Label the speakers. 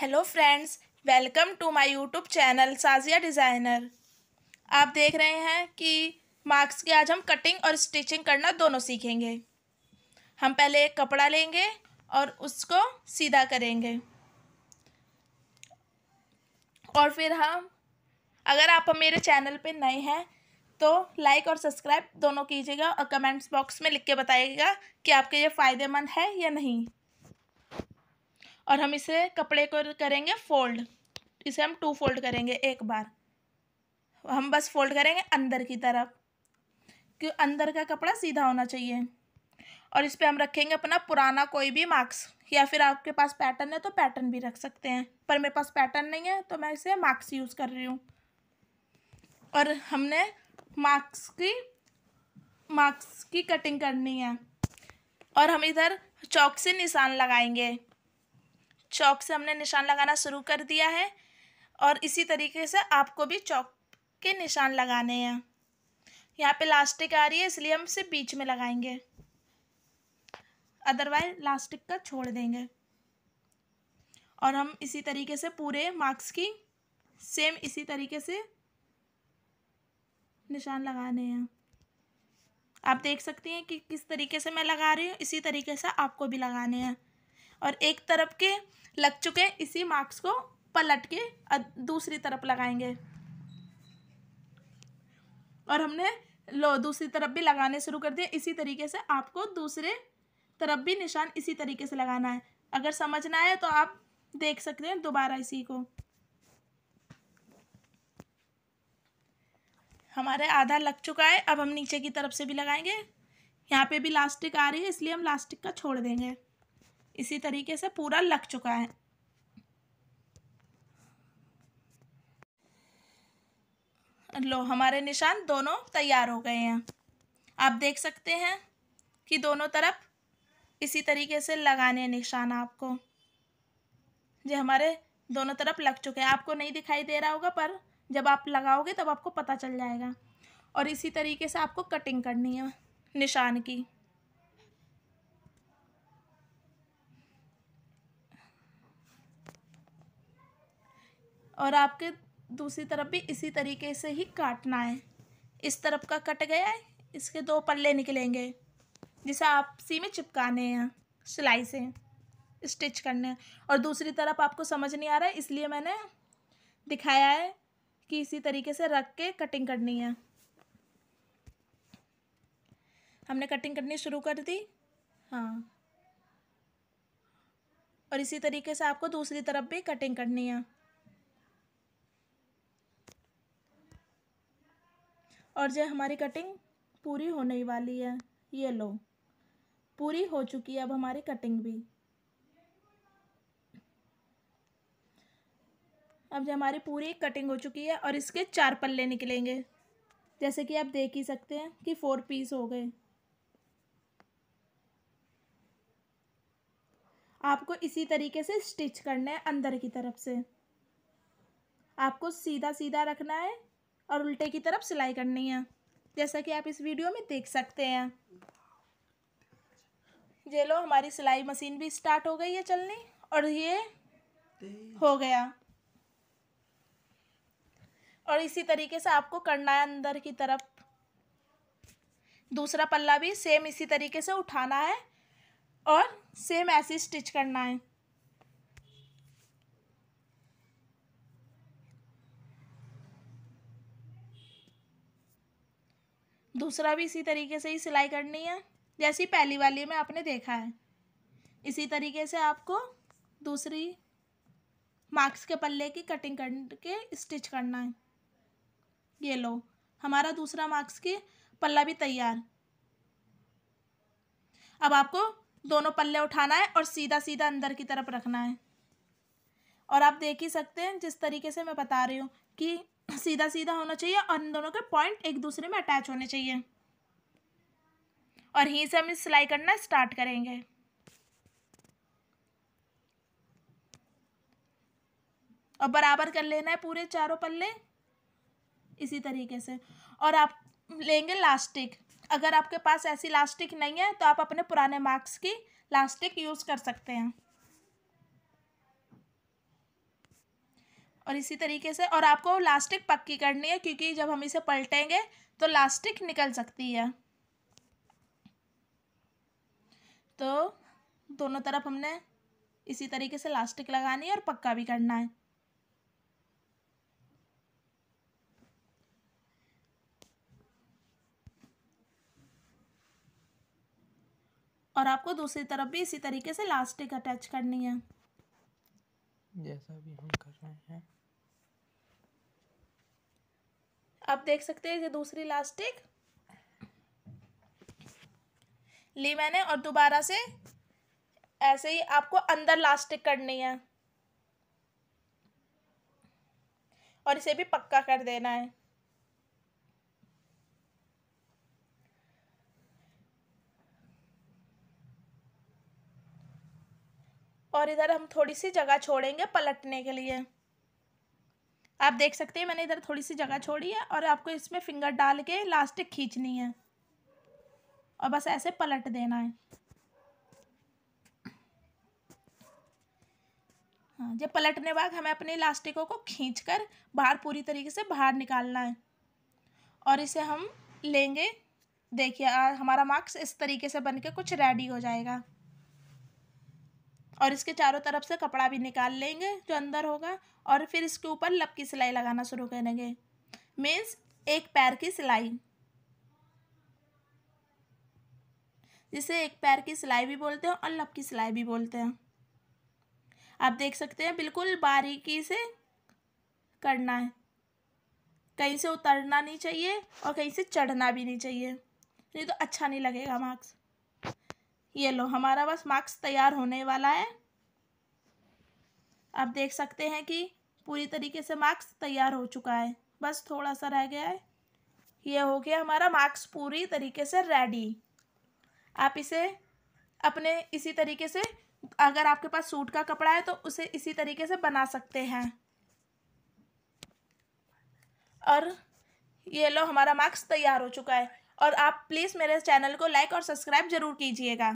Speaker 1: hello friends welcome to my YouTube channel Sajiya designer आप देख रहे हैं कि मार्क्स की आज हम कटिंग और स्टिचिंग करना दोनों सीखेंगे हम पहले एक कपड़ा लेंगे और उसको सीधा करेंगे और फिर हम अगर आप मेरे चैनल पे नए हैं तो लाइक और सब्सक्राइब दोनों कीजिएगा और कमेंट्स बॉक्स में लिख के बताइएगा कि आपके ये फ़ायदेमंद है या नहीं और हम इसे कपड़े को करेंगे फोल्ड इसे हम टू फोल्ड करेंगे एक बार हम बस फोल्ड करेंगे अंदर की तरफ क्यों अंदर का कपड़ा सीधा होना चाहिए और इस पर हम रखेंगे अपना पुराना कोई भी मार्क्स या फिर आपके पास पैटर्न है तो पैटर्न भी रख सकते हैं पर मेरे पास पैटर्न नहीं है तो मैं इसे मार्क्स यूज़ कर रही हूँ और हमने मार्क्स की मार्क्स की कटिंग करनी है और हम इधर चौक से निशान लगाएंगे चौक से हमने निशान लगाना शुरू कर दिया है और इसी तरीके से आपको भी चौक के निशान लगाने हैं यहाँ पे लास्टिक आ रही है इसलिए हम इसे बीच में लगाएंगे अदरवाइज लास्टिक का छोड़ देंगे और हम इसी तरीके से पूरे मार्क्स की सेम इसी तरीके से निशान लगाने हैं आप देख सकती हैं कि किस तरीके से मैं लगा रही हूँ इसी तरीके से आपको भी लगाने हैं और एक तरफ के लग चुके हैं इसी मार्क्स को पलट के दूसरी तरफ लगाएंगे और हमने लो दूसरी तरफ भी लगाने शुरू कर दिए इसी तरीके से आपको दूसरे तरफ भी निशान इसी तरीके से लगाना है अगर समझना है तो आप देख सकते हैं दोबारा इसी को हमारे आधा लग चुका है अब हम नीचे की तरफ से भी लगाएंगे यहाँ पे भी लास्टिक आ रही है इसलिए हम लास्टिक का छोड़ देंगे इसी तरीके से पूरा लग चुका है लो हमारे निशान दोनों तैयार हो गए हैं आप देख सकते हैं कि दोनों तरफ इसी तरीके से लगाने निशान आपको जो हमारे दोनों तरफ लग चुके हैं आपको नहीं दिखाई दे रहा होगा पर जब आप लगाओगे तब आपको पता चल जाएगा और इसी तरीके से आपको कटिंग करनी है निशान की और आपके दूसरी तरफ भी इसी तरीके से ही काटना है इस तरफ का कट गया है इसके दो पल्ले निकलेंगे जिसे आप सी में चिपकाने हैं सिलाई से स्टिच करने हैं और दूसरी तरफ आपको समझ नहीं आ रहा है इसलिए मैंने दिखाया है कि इसी तरीके से रख के कटिंग करनी है हमने कटिंग करनी शुरू कर दी हाँ और इसी तरीके से आपको दूसरी तरफ भी कटिंग करनी है और जो हमारी कटिंग पूरी होने वाली है ये लो पूरी हो चुकी है अब हमारी कटिंग भी अब जो हमारी पूरी कटिंग हो चुकी है और इसके चार पल्ले निकलेंगे जैसे कि आप देख ही सकते हैं कि फोर पीस हो गए आपको इसी तरीके से स्टिच करना है अंदर की तरफ से आपको सीधा सीधा रखना है और उल्टे की तरफ सिलाई करनी है जैसा कि आप इस वीडियो में देख सकते हैं ये लो हमारी सिलाई मशीन भी स्टार्ट हो गई है चलनी और ये हो गया और इसी तरीके से आपको करना है अंदर की तरफ दूसरा पल्ला भी सेम इसी तरीके से उठाना है और सेम ऐसे स्टिच करना है दूसरा भी इसी तरीके से ही सिलाई करनी है जैसी पहली वाली में आपने देखा है इसी तरीके से आपको दूसरी मार्क्स के पल्ले की कटिंग करके स्टिच करना है ये लो हमारा दूसरा मार्क्स की पल्ला भी तैयार अब आपको दोनों पल्ले उठाना है और सीधा सीधा अंदर की तरफ रखना है और आप देख ही सकते हैं जिस तरीके से मैं बता रही हूँ कि सीधा सीधा होना चाहिए और इन दोनों के पॉइंट एक दूसरे में अटैच होने चाहिए और यहीं से हम सिलाई करना स्टार्ट करेंगे और बराबर कर लेना है पूरे चारों पल्ले इसी तरीके से और आप लेंगे लास्टिक अगर आपके पास ऐसी लास्टिक नहीं है तो आप अपने पुराने मार्क्स की लास्टिक यूज़ कर सकते हैं और इसी तरीके से और आपको लास्टिक पक्की करनी है क्योंकि जब हम इसे पलटेंगे तो लास्टिक निकल सकती है तो दोनों तरफ हमने इसी तरीके से लास्टिक लगानी है और पक्का भी करना है और आपको दूसरी तरफ भी इसी तरीके से लास्टिक अटैच करनी है जैसा भी हम कर रहे हैं आप देख सकते हैं ये दूसरी लास्टिक ली मैंने और दोबारा से ऐसे ही आपको अंदर लास्टिक करनी है और इसे भी पक्का कर देना है और इधर हम थोड़ी सी जगह छोड़ेंगे पलटने के लिए आप देख सकते हैं मैंने इधर थोड़ी सी जगह छोड़ी है और आपको इसमें फिंगर डाल के लास्टिक खींचनी है और बस ऐसे पलट देना है हाँ जब पलटने बाद हमें अपने इलास्टिकों को खींचकर बाहर पूरी तरीके से बाहर निकालना है और इसे हम लेंगे देखिए हमारा मार्क्स इस तरीके से बनके कुछ रेडी हो जाएगा और इसके चारों तरफ से कपड़ा भी निकाल लेंगे जो अंदर होगा और फिर इसके ऊपर लप की सिलाई लगाना शुरू करेंगे मीन्स एक पैर की सिलाई जिसे एक पैर की सिलाई भी बोलते हैं और लप की सिलाई भी बोलते हैं आप देख सकते हैं बिल्कुल बारीकी से करना है कहीं से उतरना नहीं चाहिए और कहीं से चढ़ना भी नहीं चाहिए नहीं तो अच्छा नहीं लगेगा मार्क्स ये लो हमारा बस मार्क्स तैयार होने वाला है आप देख सकते हैं कि पूरी तरीके से मार्क्स तैयार हो चुका है बस थोड़ा सा रह गया है ये हो गया हमारा मार्क्स पूरी तरीके से रेडी आप इसे अपने इसी तरीके से अगर आपके पास सूट का कपड़ा है तो उसे इसी तरीके से बना सकते हैं और ये लो हमारा मार्क्स तैयार हो चुका है और आप प्लीज़ मेरे चैनल को लाइक और सब्सक्राइब जरूर कीजिएगा